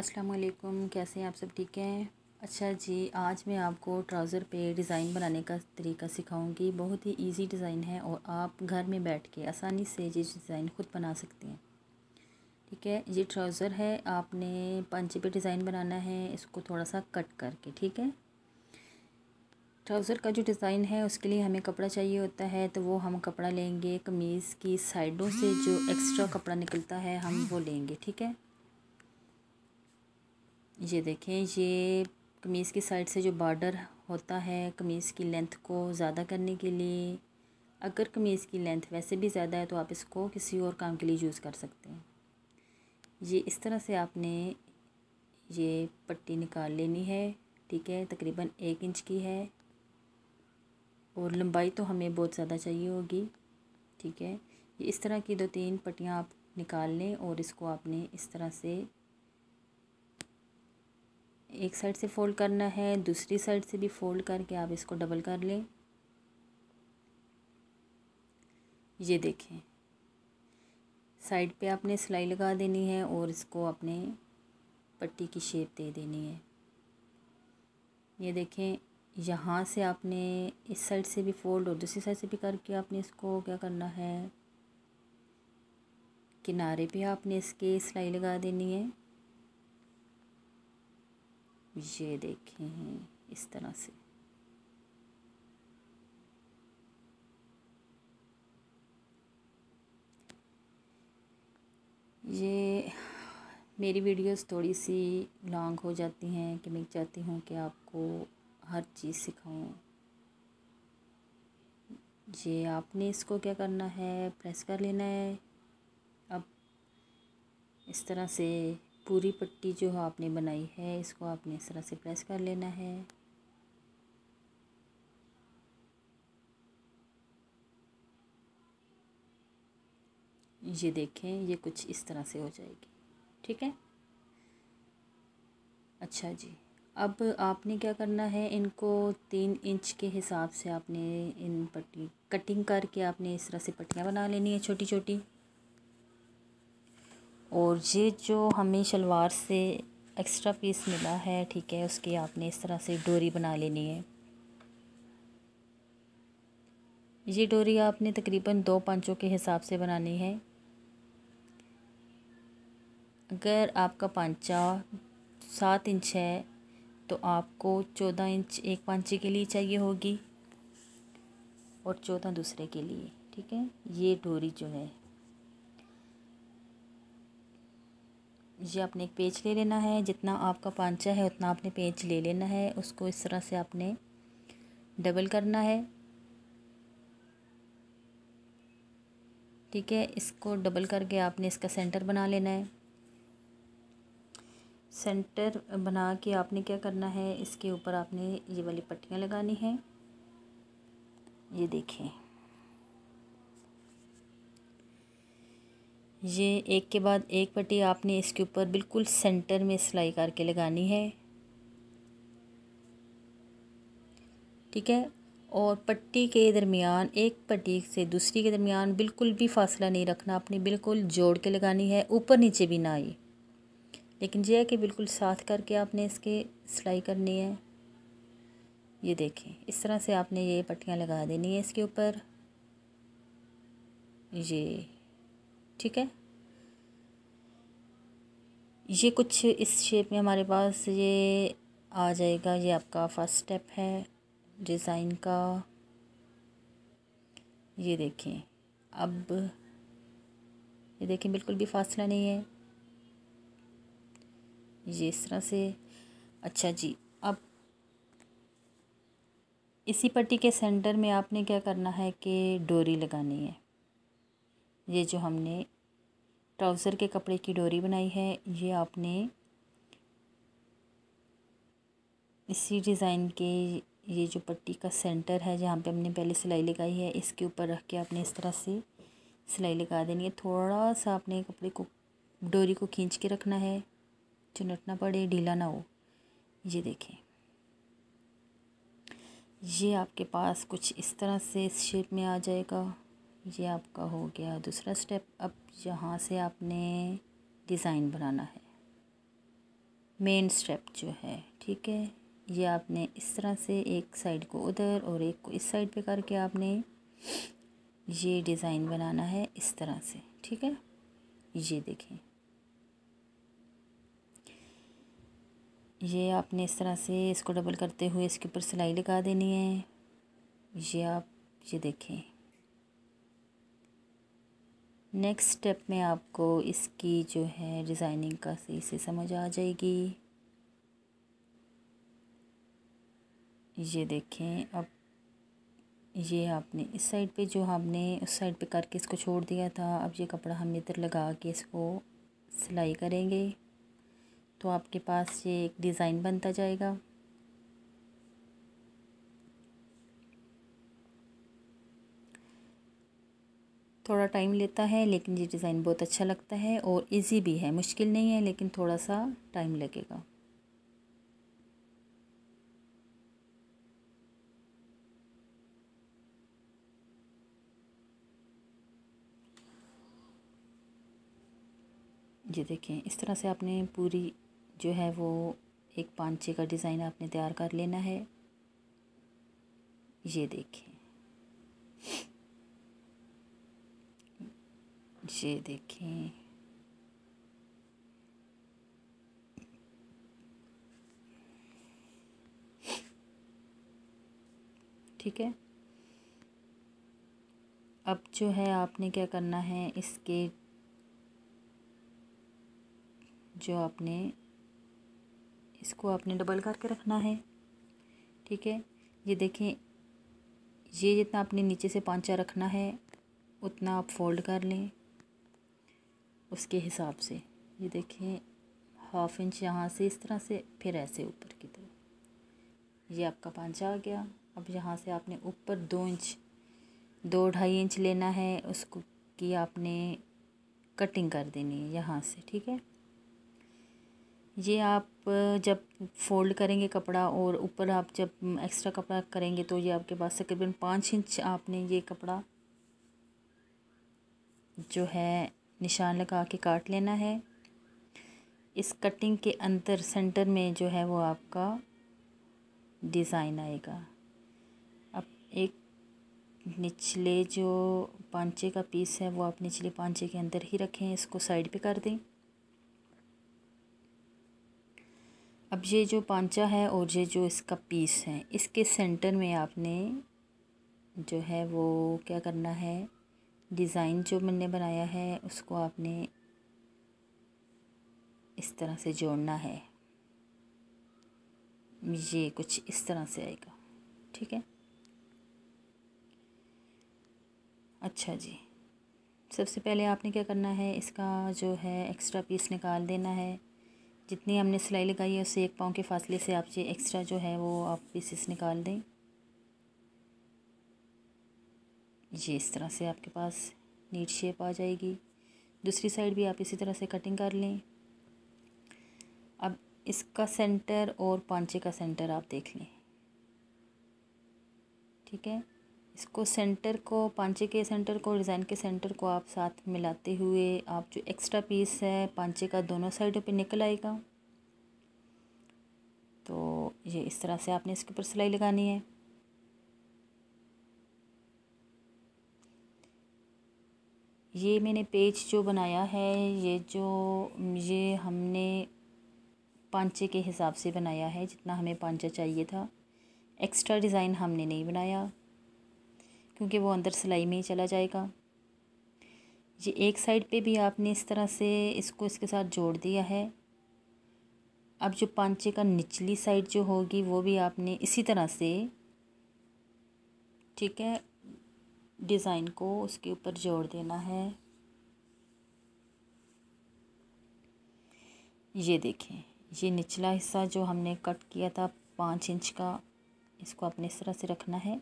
अस्सलाम वालेकुम कैसे हैं आप सब ठीक हैं अच्छा जी आज मैं आपको ट्राउज़र पे डिज़ाइन बनाने का तरीका सिखाऊंगी बहुत ही इजी डिज़ाइन है और आप घर में बैठ के आसानी से ये डिज़ाइन खुद बना सकते हैं ठीक है ये ट्राउज़र है आपने पंचे पे डिज़ाइन बनाना है इसको थोड़ा सा कट करके ठीक है ट्राउज़र का जो डिज़ाइन है उसके लिए हमें कपड़ा चाहिए होता है तो वो हम कपड़ा लेंगे कमीज़ की साइडों से जो एक्स्ट्रा कपड़ा निकलता है हम वो लेंगे ठीक है ये देखें ये कमीज़ की साइड से जो बॉर्डर होता है कमीज़ की लेंथ को ज़्यादा करने के लिए अगर कमीज़ की लेंथ वैसे भी ज़्यादा है तो आप इसको किसी और काम के लिए यूज़ कर सकते हैं ये इस तरह से आपने ये पट्टी निकाल लेनी है ठीक है तकरीबन एक इंच की है और लंबाई तो हमें बहुत ज़्यादा चाहिए होगी ठीक है ये इस तरह की दो तीन पट्टियाँ आप निकाल लें और इसको आपने इस तरह से एक साइड से फ़ोल्ड करना है दूसरी साइड से भी फ़ोल्ड करके आप इसको डबल कर लें ये देखें साइड पे आपने सिलाई लगा देनी है और इसको अपने पट्टी की शेप दे देनी है ये देखें यहाँ से आपने इस साइड से भी फ़ोल्ड और दूसरी साइड से भी करके आपने इसको क्या करना है किनारे पे आपने इसके सिलाई लगा देनी है ये देखें इस तरह से ये मेरी वीडियोस थोड़ी सी लॉन्ग हो जाती हैं कि मैं चाहती हूँ कि आपको हर चीज़ सिखाऊँ ये आपने इसको क्या करना है प्रेस कर लेना है अब इस तरह से पूरी पट्टी जो आपने बनाई है इसको आपने इस तरह से प्रेस कर लेना है ये देखें ये कुछ इस तरह से हो जाएगी ठीक है अच्छा जी अब आपने क्या करना है इनको तीन इंच के हिसाब से आपने इन पट्टी कटिंग करके आपने इस तरह से पट्टियाँ बना लेनी है छोटी छोटी और ये जो हमें शलवार से एक्स्ट्रा पीस मिला है ठीक है उसकी आपने इस तरह से डोरी बना लेनी है ये डोरी आपने तकरीबन दो पंचों के हिसाब से बनानी है अगर आपका पंचा सात इंच है तो आपको चौदह इंच एक पंचे के लिए चाहिए होगी और चौदह दूसरे के लिए ठीक है ये डोरी जो है ये आपने एक पेज ले लेना है जितना आपका पांचा है उतना आपने पेज ले लेना है उसको इस तरह से आपने डबल करना है ठीक है इसको डबल करके आपने इसका सेंटर बना लेना है सेंटर बना के आपने क्या करना है इसके ऊपर आपने ये वाली पट्टियाँ लगानी हैं ये देखें ये एक के बाद एक पट्टी आपने इसके ऊपर बिल्कुल सेंटर में सिलाई करके लगानी है ठीक है और पट्टी के दरमियान एक पट्टी से दूसरी के दरमियान बिल्कुल भी फासला नहीं रखना आपने बिल्कुल जोड़ के लगानी है ऊपर नीचे भी ना आई लेकिन यह है कि बिल्कुल साथ करके आपने इसके सिलाई करनी है ये देखें इस तरह से आपने ये पट्टियाँ लगा देनी है इसके ऊपर ये ठीक है ये कुछ इस शेप में हमारे पास ये आ जाएगा ये आपका फर्स्ट स्टेप है डिज़ाइन का ये देखें अब ये देखें बिल्कुल भी फासला नहीं है ये इस तरह से अच्छा जी अब इसी पट्टी के सेंटर में आपने क्या करना है कि डोरी लगानी है ये जो हमने ट्राउज़र के कपड़े की डोरी बनाई है ये आपने इसी डिज़ाइन के ये जो पट्टी का सेंटर है जहाँ पे हमने पहले सिलाई लगाई है इसके ऊपर रख के आपने इस तरह से सिलाई लगा देनी है थोड़ा सा आपने कपड़े को डोरी को खींच के रखना है चुनटना पड़े ढीला ना हो ये देखें ये आपके पास कुछ इस तरह से इस शेप में आ जाएगा ये आपका हो गया दूसरा स्टेप अब यहाँ से आपने डिज़ाइन बनाना है मेन स्टेप जो है ठीक है ये आपने इस तरह से एक साइड को उधर और एक को इस साइड पे करके आपने ये डिज़ाइन बनाना है इस तरह से ठीक है ये देखें ये आपने इस तरह से इसको डबल करते हुए इसके ऊपर सिलाई लगा देनी है ये आप ये देखें नेक्स्ट स्टेप में आपको इसकी जो है डिज़ाइनिंग का सही से समझ आ जाएगी ये देखें अब ये आपने इस साइड पे जो हमने उस साइड पे करके इसको छोड़ दिया था अब ये कपड़ा हम इधर लगा के इसको सिलाई करेंगे तो आपके पास ये एक डिज़ाइन बनता जाएगा थोड़ा टाइम लेता है लेकिन ये डिज़ाइन बहुत अच्छा लगता है और इजी भी है मुश्किल नहीं है लेकिन थोड़ा सा टाइम लगेगा ये देखें इस तरह से आपने पूरी जो है वो एक पांचे का डिज़ाइन आपने तैयार कर लेना है ये देखें ये देखें ठीक है अब जो है आपने क्या करना है इसके जो आपने इसको आपने डबल करके रखना है ठीक है ये देखें ये जितना आपने नीचे से पांचा रखना है उतना आप फोल्ड कर लें उसके हिसाब से ये देखें हाफ इंच यहाँ से इस तरह से फिर ऐसे ऊपर की तरफ ये आपका पांचा आ गया अब यहाँ से आपने ऊपर दो इंच दो ढाई इंच लेना है उसको की आपने कटिंग कर देनी है यहाँ से ठीक है ये आप जब फोल्ड करेंगे कपड़ा और ऊपर आप जब एक्स्ट्रा कपड़ा करेंगे तो ये आपके पास तकरीबन पाँच इंच आपने ये कपड़ा जो है निशान लगा के काट लेना है इस कटिंग के अंदर सेंटर में जो है वो आपका डिज़ाइन आएगा अब एक निचले जो पांचे का पीस है वो आप निचले पांचे के अंदर ही रखें इसको साइड पे कर दें अब ये जो पांचा है और ये जो इसका पीस है इसके सेंटर में आपने जो है वो क्या करना है डिज़ाइन जो मैंने बनाया है उसको आपने इस तरह से जोड़ना है ये कुछ इस तरह से आएगा ठीक है अच्छा जी सबसे पहले आपने क्या करना है इसका जो है एक्स्ट्रा पीस निकाल देना है जितनी हमने सिलाई लगाई है उससे एक पाँव के फासले से आप ये एक्स्ट्रा जो है वो आप पीसेस निकाल दें ये इस तरह से आपके पास नीट शेप आ जाएगी दूसरी साइड भी आप इसी तरह से कटिंग कर लें अब इसका सेंटर और पांचे का सेंटर आप देख लें ठीक है इसको सेंटर को पांचे के सेंटर को डिज़ाइन के सेंटर को आप साथ मिलाते हुए आप जो एक्स्ट्रा पीस है पांचे का दोनों साइडों पे निकल आएगा तो ये इस तरह से आपने इसके ऊपर सिलाई लगानी है ये मैंने पेज जो बनाया है ये जो ये हमने पांचे के हिसाब से बनाया है जितना हमें पांचा चाहिए था एक्स्ट्रा डिज़ाइन हमने नहीं बनाया क्योंकि वो अंदर सिलाई में ही चला जाएगा ये एक साइड पे भी आपने इस तरह से इसको इसके साथ जोड़ दिया है अब जो पांचे का निचली साइड जो होगी वो भी आपने इसी तरह से ठीक है डिज़ाइन को उसके ऊपर जोड़ देना है ये देखें ये निचला हिस्सा जो हमने कट किया था पाँच इंच का इसको अपने इस तरह से रखना है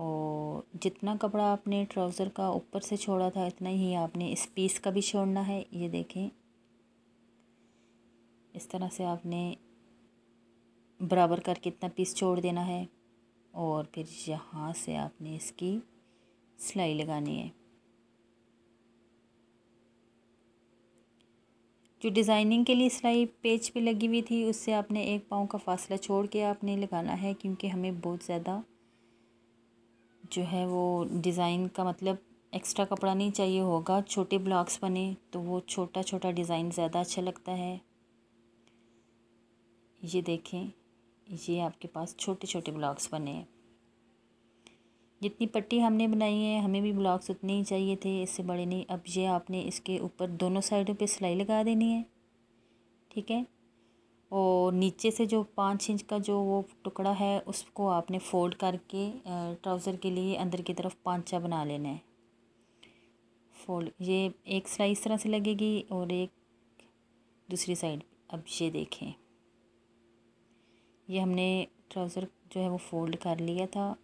और जितना कपड़ा आपने ट्राउज़र का ऊपर से छोड़ा था इतना ही आपने इस पीस का भी छोड़ना है ये देखें इस तरह से आपने बराबर करके इतना पीस छोड़ देना है और फिर यहाँ से आपने इसकी सिलाई लगानी है जो डिज़ाइनिंग के लिए सिलाई पेज पे लगी हुई थी उससे आपने एक पाँव का फासला छोड़ के आपने लगाना है क्योंकि हमें बहुत ज़्यादा जो है वो डिज़ाइन का मतलब एक्स्ट्रा कपड़ा नहीं चाहिए होगा छोटे ब्लॉक्स बने तो वो छोटा छोटा डिज़ाइन ज़्यादा अच्छा लगता है ये देखें ये आपके पास छोटे छोटे ब्लॉक्स बने हैं जितनी पट्टी हमने बनाई है हमें भी ब्लॉक्स उतने ही चाहिए थे इससे बड़े नहीं अब ये आपने इसके ऊपर दोनों साइडों पे सिलाई लगा देनी है ठीक है और नीचे से जो पाँच इंच का जो वो टुकड़ा है उसको आपने फोल्ड करके ट्राउज़र के लिए अंदर की तरफ पाँचा बना लेना है फोल्ड ये एक सिलाई इस तरह से लगेगी और एक दूसरी साइड अब ये देखें ये हमने ट्राउज़र जो है वो फोल्ड कर लिया था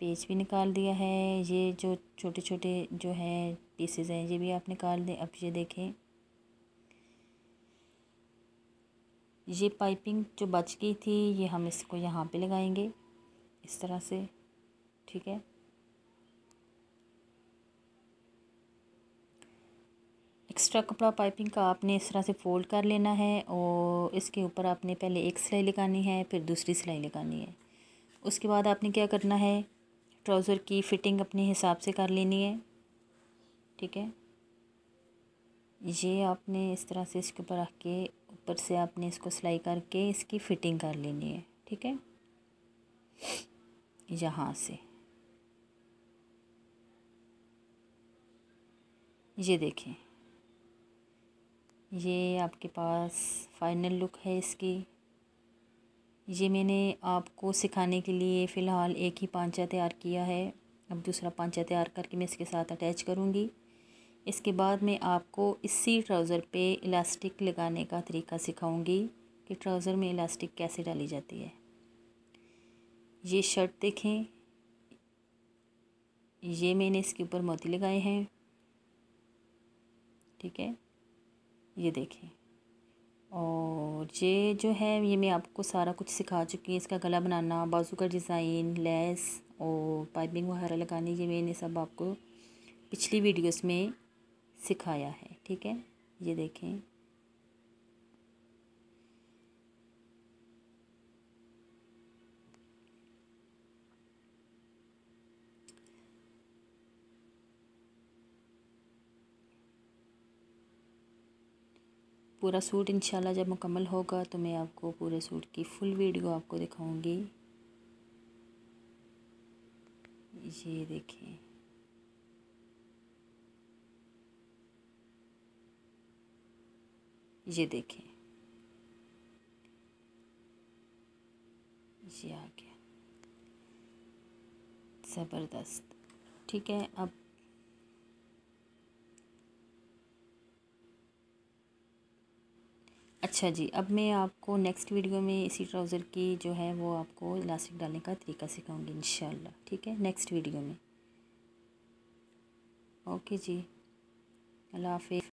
पेज भी निकाल दिया है ये जो छोटे छोटे जो है पीसेज हैं ये भी आप निकाल दें अब ये देखें ये पाइपिंग जो बच गई थी ये हम इसको यहाँ पे लगाएंगे इस तरह से ठीक है एक्स्ट्रा कपड़ा पाइपिंग का आपने इस तरह से फोल्ड कर लेना है और इसके ऊपर आपने पहले एक सिलाई लगानी है फिर दूसरी सिलाई लगानी है उसके बाद आपने क्या करना है ट्राउज़र की फ़िटिंग अपने हिसाब से कर लेनी है ठीक है ये आपने इस तरह से इसके ऊपर रख के ऊपर से आपने इसको सिलाई करके इसकी फ़िटिंग कर लेनी है ठीक है यहाँ से ये देखें ये आपके पास फाइनल लुक है इसकी ये मैंने आपको सिखाने के लिए फ़िलहाल एक ही पांचा तैयार किया है अब दूसरा पांचा तैयार करके मैं इसके साथ अटैच करूँगी इसके बाद मैं आपको इसी ट्राउज़र पे इलास्टिक लगाने का तरीका सिखाऊंगी कि ट्राउज़र में इलास्टिक कैसे डाली जाती है ये शर्ट देखें ये मैंने इसके ऊपर मोती लगाए हैं ठीक है ये देखें और ये जो है ये मैं आपको सारा कुछ सिखा चुकी हूँ इसका गला बनाना बाजू का डिज़ाइन लेस और पाइपिंग वगैरह लगानी ये मैंने सब आपको पिछली वीडियोस में सिखाया है ठीक है ये देखें पूरा सूट इंशाल्लाह जब मुकम्मल होगा तो मैं आपको पूरे सूट की फुल वीडियो आपको दिखाऊंगी ये देखें ये देखें ये आ गया ज़बरदस्त ठीक है अब अच्छा जी अब मैं आपको नेक्स्ट वीडियो में इसी ट्राउज़र की जो है वो आपको इलास्टिक डालने का तरीका सिखाऊंगी इन ठीक है नेक्स्ट वीडियो में ओके जी अल्लाह हाफि